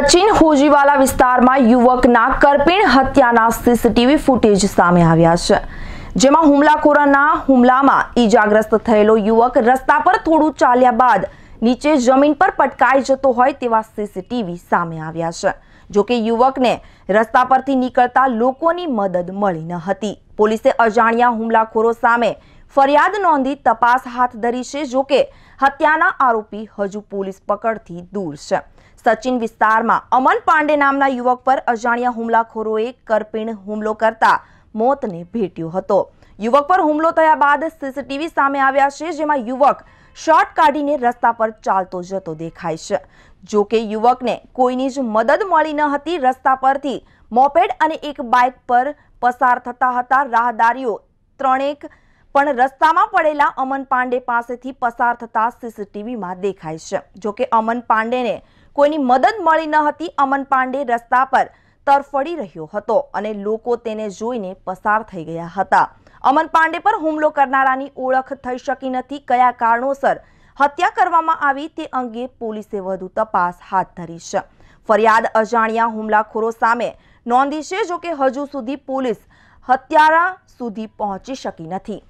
સચિન હોજીવાલા વિસ્તારમાં યુવકના કરપીણ હત્યાના CCTV footage સામે આવ્યા છે જેમાં હુમલાખોરોના હુમલામાં ઈજાગ્રસ્ત થયેલો યુવક રસ્તા પર થોડું ચાલ્યા બાદ નીચે જમીન પર પટકાઈ જતો હોય તેવા સીસીટીવી સામે આવ્યા છે જોકે યુવકને રસ્તા પરથી નીકળતા લોકોની મદદ મળી ન હતી પોલીસે અજાણ્યા હુમલાખોરો સામે ફરિયાદ નોંધી તપાસ હાથ ધરી છે જોકે હત્યાના આરોપી હજુ પોલીસ પકડથી દૂર છે સચિન વિસ્તારમાં અમન પાંડે નામના યુવક પર અજાણ્યા હુમલાખોરોએ કરપીણ હુમલો કરતા મોતને ભેટ્યો હતો યુવક પર હુમલો થયા બાદ સીસીટીવી સામે આવ્યા છે જેમાં યુવક શોર્ટ કાઢીને રસ્તા પર ચાલતો જતો દેખાય છે જો કે યુવકને કોઈની જ મદદ મળી ન હતી રસ્તા પરથી મોપેડ અને એક બાઇક પર પસાર થતા હતા રાહદારીઓ ત્રણેક પણ રસ્તામાં પડેલા અમન પાંડે પાસેથી પસાર થતા સીસીટીવીમાં દેખાય છે જોકે અમન પાંડેને કોઈની મદદ મળી ન હતી અમન પાંડે રસ્તા પર તરફડી રહ્યો હતો અને લોકો તેને જોઈને પસાર થઈ ગયા હતા અમન પાંડે પર હુમલો કરનારાની ઓળખ થઈ શકી નથી કયા કારણોસર હત્યા કરવામાં આવી તે અંગે પોલીસે વધુ તપાસ હાથ ધરી છે ફરિયાદ અજાણ્યા હુમલાખોરો સામે નોંધી છે જોકે હજુ સુધી પોલીસ હત્યારા સુધી પહોંચી શકી નથી